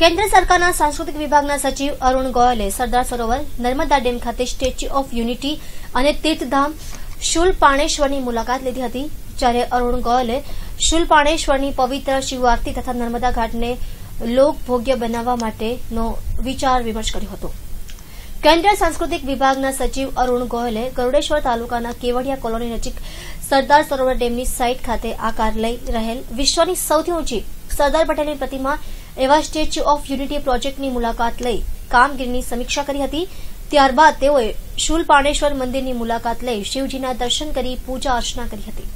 કેન્દ્ર સરકારના સાંસ્કૃતિક વિભાગના સચિવ અરુણ ગોયલે સરદાર સરોવર નર્મદા ડેમ ખાતે સ્ટેચ્યુ ઓફ યુનિટી અને તીર્થધામ શુલપાણેશ્વરની મુલાકાત લીધી હતી જ્યારે અરુણ ગોયલે શુલપાણેશ્વરની પાણેશ્વરની પવિત્ર શિવારતી તથા નર્મદા ઘાટને લોકભોગ્ય બનાવવા માટેનો વિચાર વિમર્શ કર્યો હતો કેન્દ્રીય સાંસ્કૃતિક વિભાગના સચિવ અરુણ ગોયલે ગરૂડેશ્વર તાલુકાના કેવડિયા કોલોની નજીક સરદાર સરોવર ડેમની સાઇટ ખાતે આકાર લઈ રહેલ વિશ્વની સૌથી ઊંચી સરદાર પટેલની પ્રતિમા એવા સ્ટેચ્યુ ઓફ યુનિટી પ્રોજેક્ટની મુલાકાત લઈ કામગીરીની સમીક્ષા કરી હતી ત્યારબાદ તેઓએ શૂલપાણેશ્વર મંદિરની મુલાકાત લઈ શિવજીના દર્શન કરી પૂજા અર્ચના કરી હતી